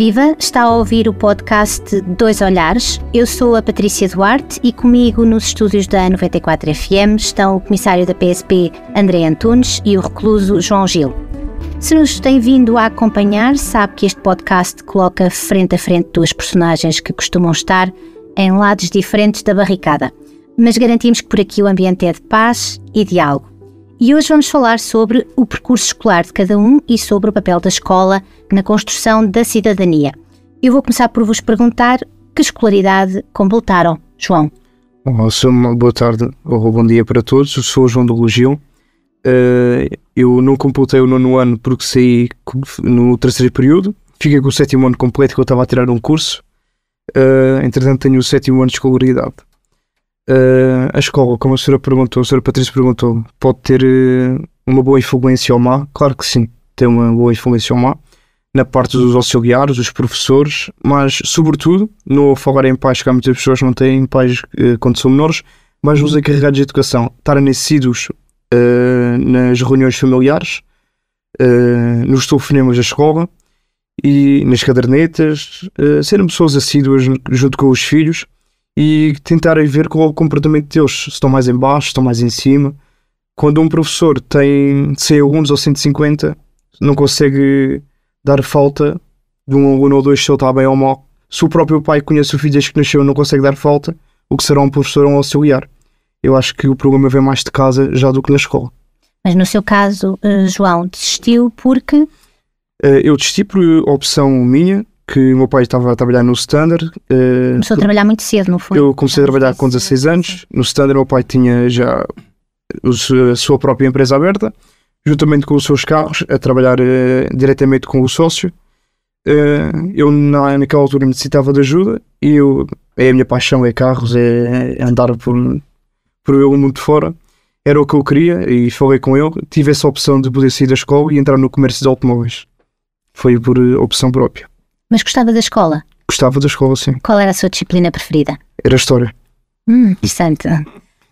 Viva, está a ouvir o podcast Dois Olhares. Eu sou a Patrícia Duarte e comigo nos estúdios da 94 FM estão o comissário da PSP André Antunes e o recluso João Gil. Se nos tem vindo a acompanhar, sabe que este podcast coloca frente a frente duas personagens que costumam estar em lados diferentes da barricada, mas garantimos que por aqui o ambiente é de paz e diálogo. E hoje vamos falar sobre o percurso escolar de cada um e sobre o papel da escola na construção da cidadania. Eu vou começar por vos perguntar que escolaridade completaram, João? Olá, boa tarde ou bom dia para todos. Eu sou João do Legião. Eh, eu não completei o nono ano porque saí no terceiro período. Fiquei com o sétimo ano completo que eu estava a tirar um curso. Eh, entretanto, tenho o sétimo ano de escolaridade. Uh, a escola, como a senhora perguntou, a senhora Patrícia perguntou, pode ter uh, uma boa influência ou má? Claro que sim, tem uma boa influência ou má na parte dos auxiliares, dos professores, mas sobretudo, não vou falar em pais, que há muitas pessoas que não têm pais uh, quando são menores, mas os uhum. encarregados de educação estarem nascidos uh, nas reuniões familiares, uh, nos telefonemas da escola e nas cadernetas, serem pessoas assíduas junto com os filhos e tentarem ver qual é o comportamento deles, se estão mais em baixo, se estão mais em cima. Quando um professor tem 100 alunos ou 150, não consegue dar falta de um aluno ou dois se ele está bem ou mal. Se o próprio pai conhece o filho desde que nasceu não consegue dar falta, o que será um professor ou um auxiliar? Eu acho que o problema vem mais de casa já do que na escola. Mas no seu caso, eh, João, desistiu porque? Eh, eu desisti por opção minha, que o meu pai estava a trabalhar no Standard. Uh, Começou a trabalhar muito cedo, não foi? Eu comecei a trabalhar com 16 anos. No Standard, meu pai tinha já a sua própria empresa aberta, juntamente com os seus carros, a trabalhar uh, diretamente com o sócio. Uh, eu, na, naquela altura, necessitava de ajuda e eu, é a minha paixão é carros, é, é andar por, por o mundo fora. Era o que eu queria e falei com ele. Tive essa opção de poder sair da escola e entrar no comércio de automóveis. Foi por opção própria. Mas gostava da escola? Gostava da escola, sim. Qual era a sua disciplina preferida? Era História. Hum, interessante.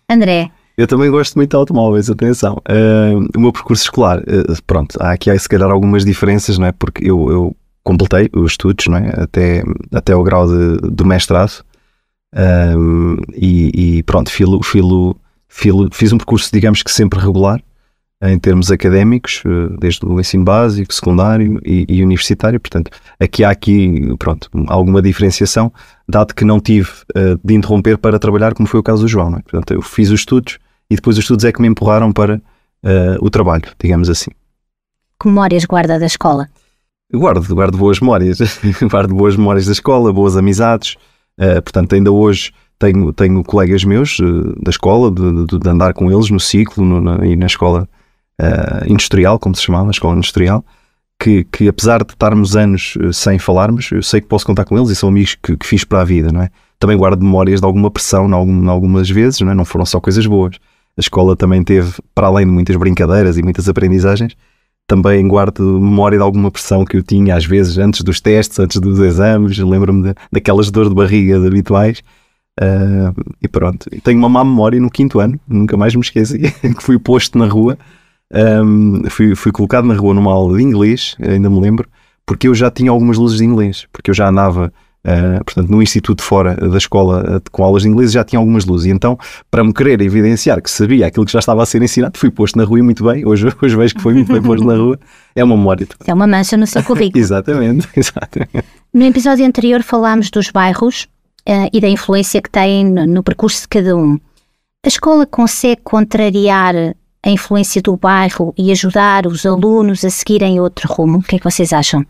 André, eu também gosto muito de automóveis, atenção. Uh, o meu percurso escolar, uh, pronto, há aqui se calhar algumas diferenças, não é? Porque eu, eu completei os estudos, não é? Até, até o grau de, do mestrado. Uh, e, e, pronto, filo, filo, filo, fiz um percurso, digamos que sempre regular em termos académicos, eh, desde o ensino básico, secundário e, e, universitário. Portanto, aqui há aqui, pronto, alguma diferenciação, dado que não tive uh, de interromper para trabalhar, como foi o caso do João. É? Portanto, eu fiz os estudos e depois os estudos é que me empurraram para uh, o trabalho, digamos assim. Que memórias guarda da escola? Guardo, guardo boas memórias. guardo boas memórias da escola, boas amizades. Uh, portanto, ainda hoje tenho, tenho colegas meus da escola, de, de, de, andar com eles no ciclo no, na, e na escola uh, industrial, como se chamava, a escola industrial, que, que apesar de estarmos anos eh, sem falarmos, eu sei que posso contar com eles e são amigos que, que fiz para a vida, não é? Também guardo memórias de alguma pressão, em algum, algumas vezes, não, é? não foram só coisas boas. A escola também teve, para além de muitas brincadeiras e muitas aprendizagens, também guardo memória de alguma pressão que eu tinha, às vezes, antes dos testes, antes dos exames. Lembro-me daquelas dores de barriga habituais. Uh, e pronto. Tenho uma má memória no quinto ano, nunca mais me esqueci, que fui posto na rua um, fui, fui colocado na rua numa aula de inglês, ainda me lembro, porque eu já tinha algumas luzes de inglês, porque eu já andava. Uh, portanto, no instituto fora da escola uh, com aulas de inglês já tinha algumas luzes e então para me querer evidenciar que sabia aquilo que já estava a ser ensinado, fui posto na rua e muito bem, hoje, hoje vejo que foi muito bem posto na rua é uma memória. É uma mancha no seu currículo. exatamente, exatamente. No episódio anterior falámos dos bairros uh, e da influência que têm no, no percurso de cada um. A escola consegue contrariar a influência do bairro e ajudar os alunos a seguirem outro rumo? O que é que vocês acham?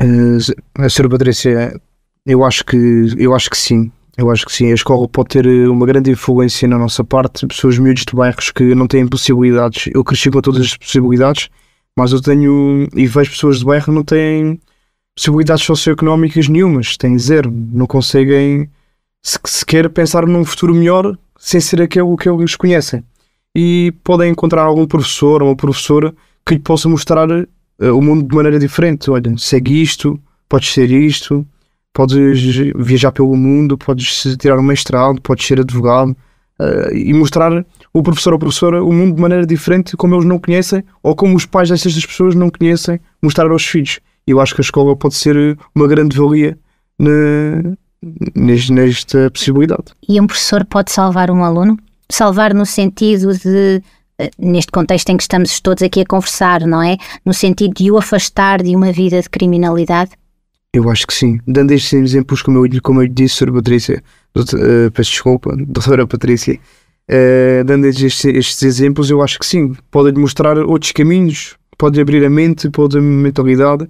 Uh, Sra. Patrícia, eu acho que eu acho que sim. Eu acho que sim. A escola pode ter eh, uma grande influência na nossa parte. Pessoas miúdas de bairros que não têm possibilidades. Eu cresci com todas as possibilidades, mas eu tenho e vejo pessoas de bairro que não têm possibilidades socioeconómicas nenhumas. Têm zero. Não conseguem sequer pensar num futuro melhor sem ser aquele que eles conhecem e podem encontrar algum professor ou uma professora que lhe possa mostrar eh, o mundo de maneira diferente. Olha, segue isto, podes ser isto, podes viajar pelo mundo, podes tirar um mestrado, podes ser advogado uh, e mostrar o professor ou professora o mundo de maneira diferente, como eles não conhecem ou como os pais destas pessoas não conhecem, mostrar aos filhos. Eu acho que a escola pode ser eh, uma grande valia na, nesta possibilidade. E um professor pode salvar um aluno? salvar no sentido de eh, neste contexto em que estamos todos aqui a conversar, não é? No sentido de o afastar de uma vida de criminalidade? Eu acho que sim. Dando estes exemplos, como eu, como eu disse, Sra. Patrícia, doutor, uh, peço desculpa, Doutora Patrícia, uh, dando estes, estes, exemplos, eu acho que sim. Pode-lhe mostrar outros caminhos, pode abrir a mente, pode a mentalidade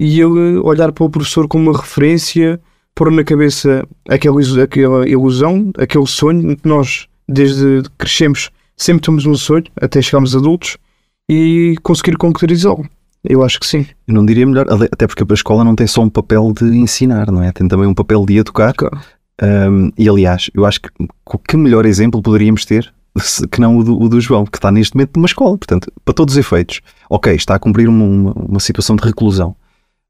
e ele olhar para o professor como uma referência, pôr na cabeça aquela, aquela ilusão, aquele sonho que nós desde que crescemos, sempre temos um sonho, até chegarmos adultos e conseguir concretizá-lo. Eu acho que sim. Eu não diria melhor, até porque a escola não tem só um papel de ensinar, não é? Tem também um papel de educar. Claro. Um, e aliás, eu acho que que melhor exemplo poderíamos ter que não o do, o do, João, que está neste momento numa escola. Portanto, para todos os efeitos, ok, está a cumprir uma, uma, uma situação de reclusão,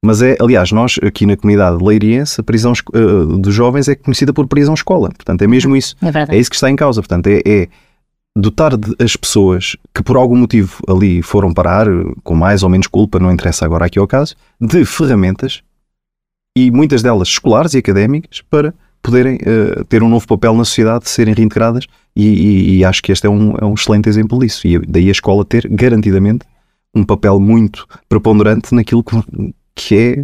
mas é, aliás, nós aqui na comunidade leiriense, a prisão uh, dos jovens é conhecida por prisão-escola. Portanto, é mesmo uhum. isso. É, é, isso que está em causa. Portanto, é, é dotar as pessoas que por algum motivo ali foram parar, com mais ou menos culpa, não interessa agora aqui ao caso, de ferramentas e muitas delas escolares e académicas para poderem uh, ter um novo papel na sociedade, serem reintegradas e, e, e acho que este é um, é um, excelente exemplo disso. E daí a escola ter garantidamente um papel muito preponderante naquilo que que é,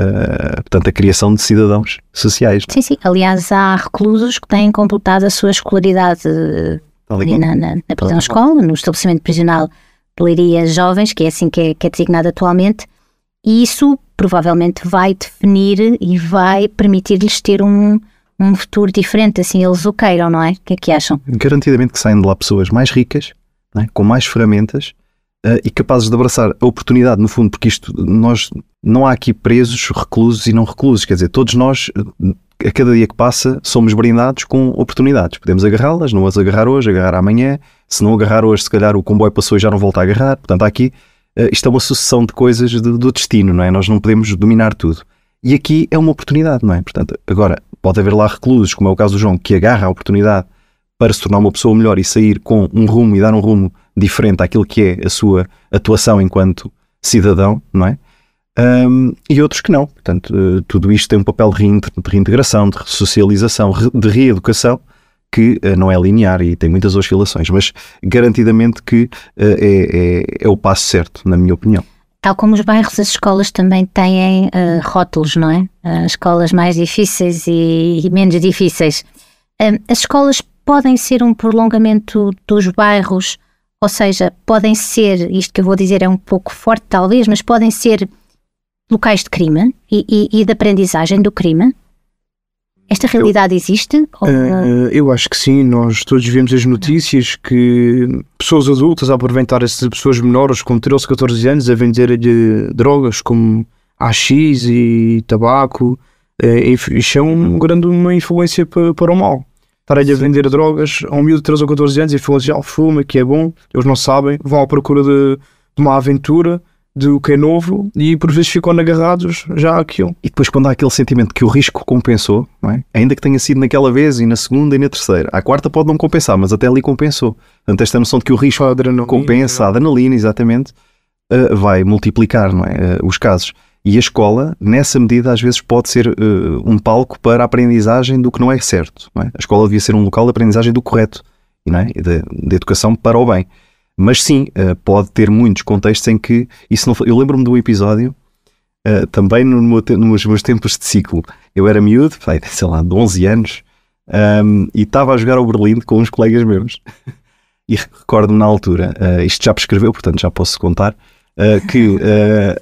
uh, portanto, a criação de cidadãos sociais. É? Sim, sim. Aliás, há reclusos que têm completado a sua escolaridade tá na, na, na tá prisão-escola, no estabelecimento prisional de Leiria Jovens, que é assim que é, que é designado atualmente, e isso provavelmente vai definir e vai permitir-lhes ter um, um futuro diferente, assim eles o queiram, não é? O que é que acham? Garantidamente que saem de lá pessoas mais ricas, é? com mais ferramentas, uh, e capazes de abraçar a oportunidade, no fundo, porque isto, nós não há aqui presos, reclusos e não reclusos, quer dizer, todos nós eh, a cada dia que passa, somos brindados com oportunidades. Podemos agarrá-las, não as agarrar hoje, agarrar amanhã. Se não agarrar hoje, se calhar o comboio passou e já não volta a agarrar. Portanto, aqui eh, isto é uma sucessão de coisas do, destino, não é? Nós não podemos dominar tudo. E aqui é uma oportunidade, não é? Portanto, agora, pode haver lá reclusos, como é o caso do João, que agarra a oportunidade para se tornar uma pessoa melhor e sair com um rumo e dar um rumo diferente àquilo que é a sua atuação enquanto cidadão, não é? Um, e outros que não. Portanto, eh, tudo isto tem um papel de reintegração, de socialização, de reeducação, que eh, não é linear e tem muitas oscilações, mas garantidamente que eh, é, é, é, o passo certo, na minha opinião. Tal como os bairros, as escolas também têm rótulos, não é? escolas mais difíceis e, e menos difíceis. as escolas podem ser um prolongamento dos bairros, ou seja, podem ser, isto que eu vou dizer é um pouco forte talvez, mas podem ser locais de crime e, e, e de aprendizagem do crime? Esta realidade eu, existe? Ou... Uh, eu acho que sim. Nós todos vemos as notícias que pessoas adultas a aproveitarem-se de pessoas menores com 13, 14 anos a vender-lhe drogas como AX e tabaco uh, e, e um grande uma influência para, para o mal estarei a vender drogas a um miúdo de 13 ou 14 anos e falar já assim, ah, fuma, que é bom, eles não sabem, vão à procura de, de uma aventura, de o que é novo e por vezes ficam agarrados já àquilo. E depois quando há aquele sentimento que o risco compensou, é? ainda que tenha sido naquela vez e na segunda e na terceira, à quarta pode não compensar, mas até ali compensou. Portanto, esta noção de que o risco a compensa, a adrenalina, exatamente, uh, vai multiplicar não é? Uh, os casos. E a escola, nessa medida, às vezes pode ser uh, um palco para a aprendizagem do que não é certo. Não é? A escola devia ser um local de aprendizagem do correto, não é? de, de educação para o bem. Mas sim, uh, pode ter muitos contextos em que isso não. Eu lembro-me de um episódio, uh, também no meu, nos meus tempos de ciclo. Eu era miúdo, sei lá, de 11 anos, um, ehm, e estava a jogar ao Berlim com uns colegas meus. e recordo-me na altura, isto já prescreveu, portanto já posso contar uh, que uh,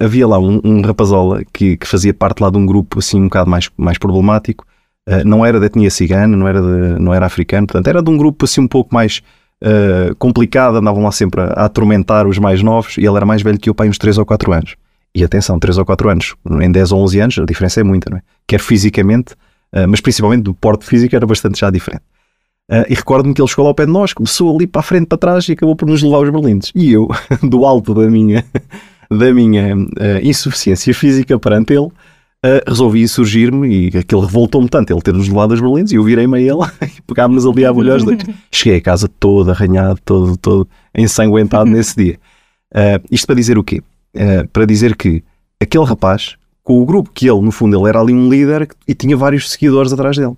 havia lá um, um rapazola que, que, fazia parte lá de um grupo assim um bocado mais, mais problemático. Uh, não era da etnia cigana, não era, de, não era africano, portanto, era de um grupo assim um pouco mais complicado, andavam lá sempre a, a, atormentar os mais novos e ele era mais velho que eu, pai, uns 3 ou 4 anos. E atenção, 3 ou 4 anos, em 10 ou 11 anos, a diferença é muita, não é? Quer fisicamente, mas principalmente do porte físico era bastante já diferente. Uh, e recordo-me que ele chegou ao pé de nós, começou ali para a frente, para trás e acabou por nos levar os berlindos. E eu, do alto da minha, da minha uh, insuficiência física perante ele, uh, resolvi surgir me e aquilo revoltou-me tanto, ele ter-nos levado os berlindos e eu virei-me a ele e pegámos-nos ali a bolhões. Cheguei a casa todo arranhado, todo, todo ensanguentado nesse dia. isto para dizer o quê? para dizer que aquele rapaz, com o grupo que ele, no fundo, ele era ali um líder e tinha vários seguidores atrás dele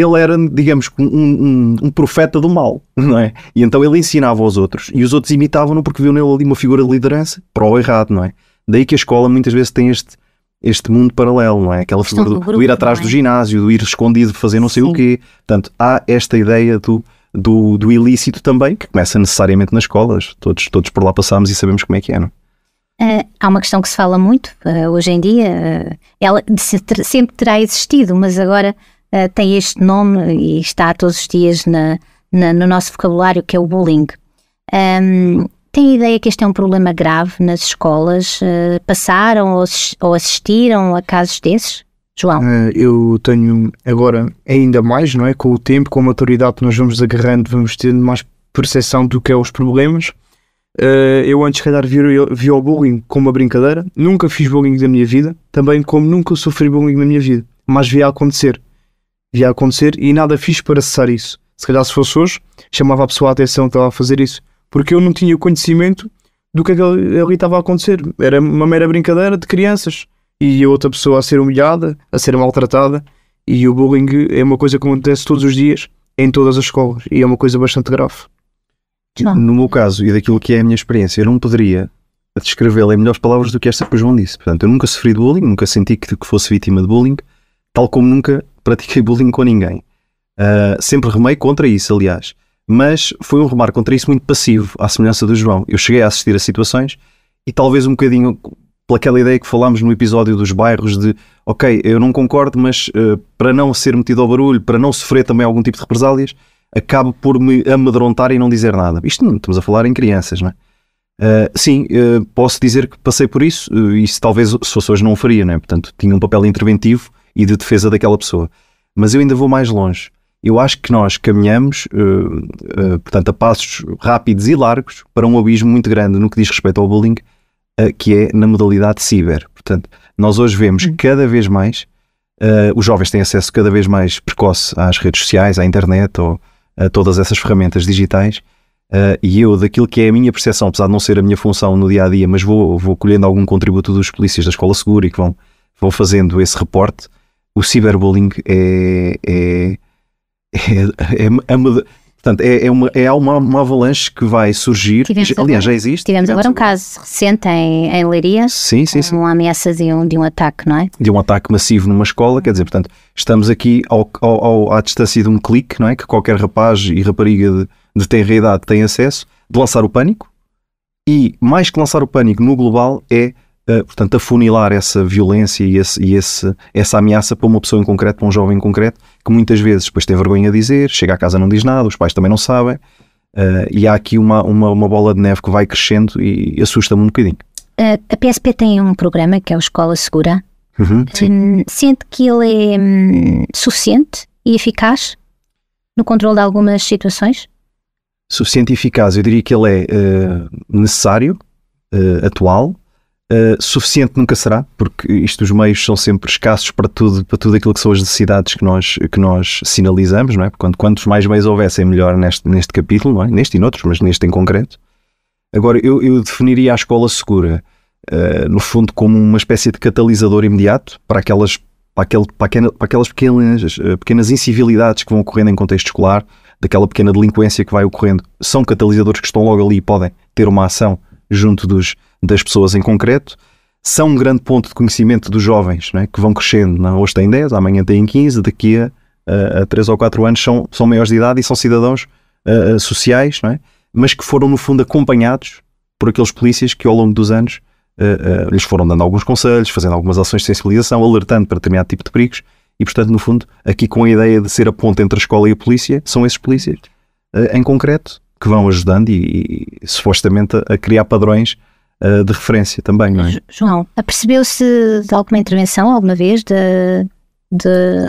ele era, digamos, um, um, um, profeta do mal, não é? E então ele ensinava aos outros e os outros imitavam-no porque viu nele ali uma figura de liderança, para o errado, não é? Daí que a escola muitas vezes tem este, este mundo paralelo, não é? Aquela figura do, do, ir atrás é? do ginásio, do ir escondido fazer não sei Sim. o quê. Portanto, há esta ideia do, do, do, ilícito também, que começa necessariamente nas escolas. Todos, todos por lá passamos e sabemos como é que é, não? Uh, há uma questão que se fala muito uh, hoje em dia, uh, ela sempre terá existido, mas agora uh, tem este nome e está todos os dias na, na, no nosso vocabulário, que é o bullying. Um, tem ideia que este é um problema grave nas escolas? Uh, passaram ou assistiram a casos desses? João? Eh, eu tenho agora ainda mais, não é? Com o tempo, com a maturidade que nós vamos agarrando, vamos tendo mais percepção do que é os problemas. eu antes, se calhar, vi, vi o bullying como uma brincadeira. Nunca fiz bullying na minha vida, também como nunca sofri bullying na minha vida, mas vi a acontecer já acontecer e nada fiz para cessar isso. Se calhar se fosse hoje, chamava a pessoa a atenção que estava a fazer isso, porque eu não tinha conhecimento do que, é ali estava a acontecer. Era uma mera brincadeira de crianças e a outra pessoa a ser humilhada, a ser maltratada. E o bullying é uma coisa que acontece todos os dias em todas as escolas e é uma coisa bastante grave. Não. No meu caso e daquilo que é a minha experiência, eu não poderia descrevê-la em melhores palavras do que esta que o João disse. Portanto, eu nunca sofri de bullying, nunca senti que fosse vítima de bullying, tal como nunca pratiquei bullying com ninguém. Uh, sempre remei contra isso, aliás. Mas foi um remar contra isso muito passivo, à semelhança do João. Eu cheguei a assistir a situações e talvez um bocadinho pelaquela ideia que falámos no episódio dos bairros de ok, eu não concordo, mas uh, para não ser metido ao barulho, para não sofrer também algum tipo de represálias, acabo por me amedrontar e não dizer nada. Isto não, estamos a falar em crianças, não é? Uh, sim, uh, posso dizer que passei por isso, uh, isso talvez se fosse hoje não o faria, né? portanto tinha um papel interventivo e de defesa daquela pessoa. Mas eu ainda vou mais longe. Eu acho que nós caminhamos, uh, uh, portanto, a passos rápidos e largos para um abismo muito grande no que diz respeito ao bullying, uh, que é na modalidade ciber. Portanto, nós hoje vemos uhum. cada vez mais, os jovens têm acesso cada vez mais precoce às redes sociais, à internet ou a todas essas ferramentas digitais. Uh, e eu, daquilo que é a minha percepção, apesar de não ser a minha função no dia a dia, mas vou, vou colhendo algum contributo dos polícias da Escola Segura e que vão, vão fazendo esse reporte, o cyberbullying é. é, é, é, é Portanto, é, é, uma, é uma, uma avalanche que vai surgir. Tivemos Aliás, agora, já existe. Tivemos, tivemos agora um agora. caso recente em, em Leiria. Sim, sim, sim. Uma ameaça de um, de um ataque, não é? De um ataque massivo numa escola. Quer dizer, portanto, estamos aqui ao, ao, ao à distância de um clique, não é? Que qualquer rapaz e rapariga de, de tenra idade tem acesso, de lançar o pânico. E mais que lançar o pânico no global é portanto, afunilar essa violência e, esse, e esse, essa ameaça para uma pessoa em concreto, para um jovem em concreto, que muitas vezes depois tem vergonha a dizer, chega à casa não diz nada, os pais também não sabem, uh, e há aqui uma, uma, uma, bola de neve que vai crescendo e assusta-me um bocadinho. A PSP tem um programa que é o Escola Segura. Uhum, hum, sente que ele é hum, suficiente e eficaz no controle de algumas situações? Suficiente e eficaz, eu diria que ele é uh, necessário, uh, atual, Uh, suficiente nunca será, porque isto os meios são sempre escassos para tudo, para tudo aquilo que são as necessidades que nós, que nós sinalizamos, não é? Portanto, quantos mais meios houvessem, melhor neste, neste capítulo, é? neste e noutros, mas neste em concreto. Agora, eu, eu definiria a escola segura, uh, no fundo, como uma espécie de catalisador imediato para aquelas, para aquele, para aquelas, para aquelas pequenas, eh, pequenas incivilidades que vão ocorrendo em contexto escolar, daquela pequena delinquência que vai ocorrendo. São catalisadores que estão logo ali e podem ter uma ação junto dos das pessoas em concreto, são um grande ponto de conhecimento dos jovens, né, que vão crescendo. É? Hoje têm 10, amanhã têm 15, daqui a, a, a 3 ou 4 anos são, são maiores de idade e são cidadãos a, eh, a, eh, sociais, né? mas que foram, no fundo, acompanhados por aqueles polícias que, ao longo dos anos, eh, lhes foram dando alguns conselhos, fazendo algumas ações de sensibilização, alertando para determinado tipo de perigos. E, portanto, no fundo, aqui com a ideia de ser a ponte entre a escola e a polícia, são esses polícias, em concreto, que vão ajudando e, e supostamente a criar padrões uh, de referência também, não é? João, apercebeu-se de alguma intervenção alguma vez da uh,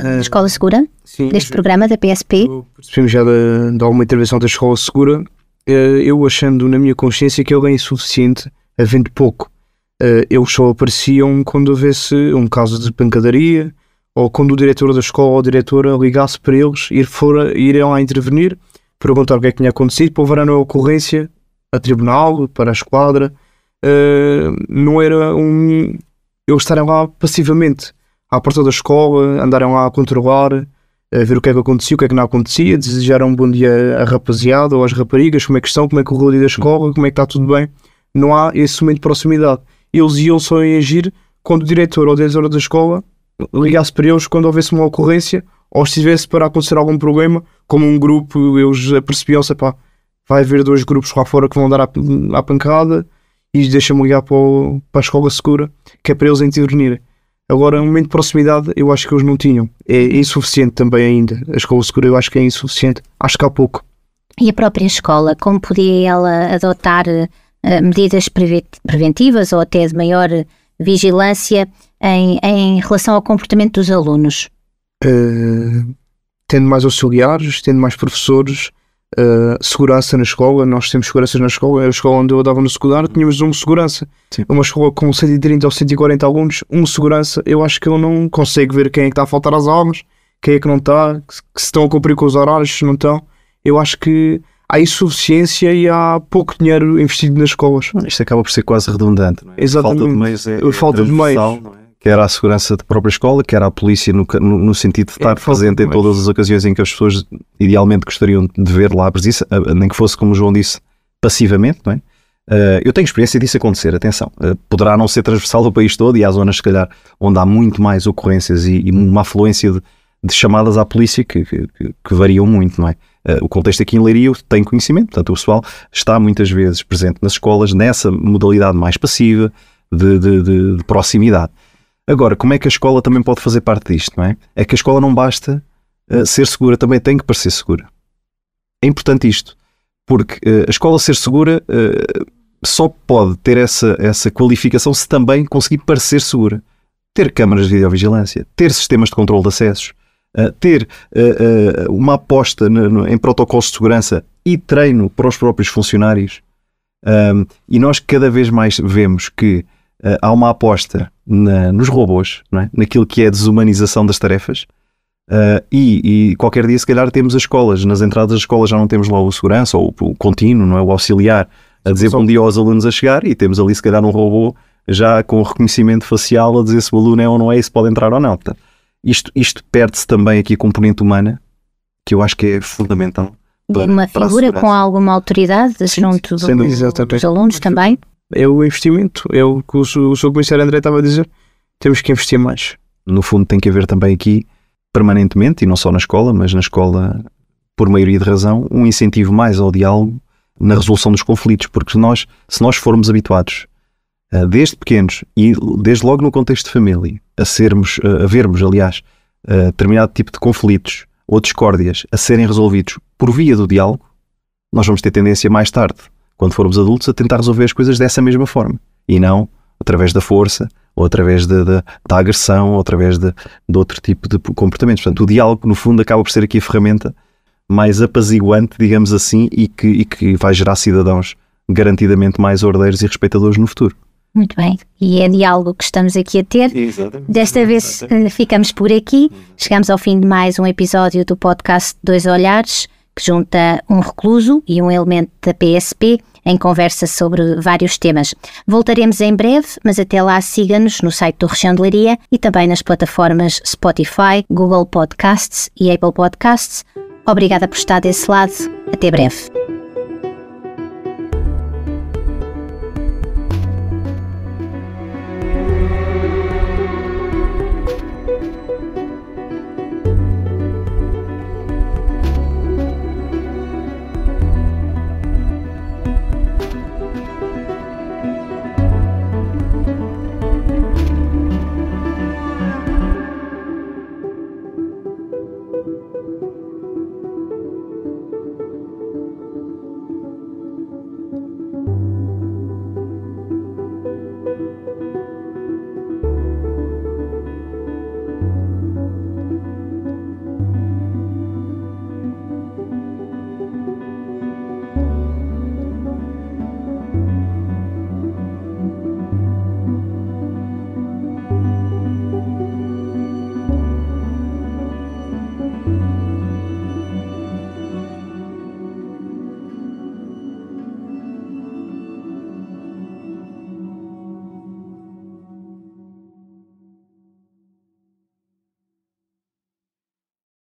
eh, Escola Segura? Sim, deste programa da PSP? Percebemos já de, de, alguma intervenção da Escola Segura, eh, eu achando na minha consciência que ele é insuficiente, havendo pouco. eles só apareciam quando houvesse um caso de pancadaria, ou quando o diretor da escola ou a diretora ligasse para eles, ir fora, irem lá intervenir, perguntar o que é que tinha acontecido, para levar a ocorrência a tribunal, para a esquadra, uh, não era um. Eles estarem lá passivamente, à porta da escola, andaram lá a controlar, a ver o que é que acontecia, o que é que não acontecia, desejaram um bom dia à rapaziada ou às raparigas, como é que estão, como é que correu o dia da escola, como é que está tudo bem. Não há esse momento de proximidade. Eles iam só em agir quando o diretor ou o diretor da escola ligasse para eles quando houvesse uma ocorrência ou estivesse para acontecer algum problema, como um grupo, eles percebiam-se, pá, vai haver dois grupos lá fora que vão dar à, à pancada, e deixa-me ligar para, o, para, a escola segura, que é para eles intervenirem. Agora, um momento de proximidade, eu acho que eles não tinham. É insuficiente também ainda. A escola segura eu acho que é insuficiente. Acho que há pouco. E a própria escola, como podia ela adotar uh, medidas preventivas ou até de maior vigilância em, em relação ao comportamento dos alunos? Uh, tendo mais auxiliares, tendo mais professores, eh, segurança na escola, nós temos seguranças na escola, a escola onde eu andava no secundário tínhamos um segurança, Sim. uma escola com 130 ou 140 alunos, um segurança, eu acho que eu não consigo ver quem é que está a faltar às aulas, quem é que não está, que se estão a cumprir com os horários, se não estão, eu acho que há insuficiência e há pouco dinheiro investido nas escolas. Isto acaba por ser quase redundante, não é? Exatamente. Falta de meios é, é falta de meios. É? quer à segurança da própria escola, quer à polícia, no, no, no sentido de é, estar é, presente em todas as ocasiões em que as pessoas idealmente gostariam de ver lá a presença, nem que fosse, como o João disse, passivamente, não é? Uh, eu tenho experiência disso acontecer, atenção. Uh, poderá não ser transversal ao país todo e há zonas, se calhar, onde há muito mais ocorrências e, e uma afluência de, de, chamadas à polícia que, que, que variam muito, não é? Uh, o contexto aqui em Leiria tem conhecimento, portanto, o pessoal está muitas vezes presente nas escolas nessa modalidade mais passiva de, de, de proximidade. Agora, como é que a escola também pode fazer parte disto, não é? É que a escola não basta uh, ser segura, também tem que parecer segura. É importante isto, porque uh, a escola ser segura uh, só pode ter essa, essa qualificação se também conseguir parecer segura. Ter câmaras de videovigilância, ter sistemas de controle de acessos, ter uma aposta no, no, em protocolos de segurança e treino para os próprios funcionários. Um, e nós cada vez mais vemos que uh, há uma aposta na, nos robôs, é? naquilo que é a desumanização das tarefas. Uh, e, e, qualquer dia, se calhar, temos as escolas. Nas entradas das escolas já não temos lá o segurança ou o, contínuo, não é? o auxiliar, a dizer bom dia aos alunos a chegar e temos ali, se calhar, um robô já com reconhecimento facial a dizer se o aluno é ou não é e se pode entrar ou não. Portanto, isto, isto perde-se também aqui a componente humana, que eu acho que é fundamental. Para, uma figura com alguma autoridade junto dos alunos também é o investimento, é o que o, o seu comissário André estava a dizer. Temos que investir mais. No fundo, tem que haver também aqui, permanentemente, e não só na escola, mas na escola, por maioria de razão, um incentivo mais ao diálogo na resolução dos conflitos, porque nós, se nós formos habituados eh, desde pequenos e desde logo no contexto de família a sermos, eh, a vermos, aliás, a eh, determinado tipo de conflitos ou discórdias a serem resolvidos por via do diálogo, nós vamos ter tendência mais tarde quando formos adultos, a tentar resolver as coisas dessa mesma forma e não através da força ou através de, de, da agressão ou através de, de outro tipo de comportamentos. Portanto, o diálogo, no fundo, acaba por ser aqui a ferramenta mais apaziguante, digamos assim, e que, e que vai gerar cidadãos garantidamente mais ordeiros e respeitadores no futuro. Muito bem, e é diálogo que estamos aqui a ter. Exatamente. Desta vez Exatamente. Eh, ficamos por aqui. Uhum. Chegamos ao fim de mais um episódio do podcast Dois Olhares que junta um recluso e um elemento da PSP em conversa sobre vários temas. Voltaremos em breve, mas até lá siga-nos no site do Rexandelaria e também nas plataformas Spotify, Google Podcasts e Apple Podcasts. Obrigada por estar desse lado. Até breve.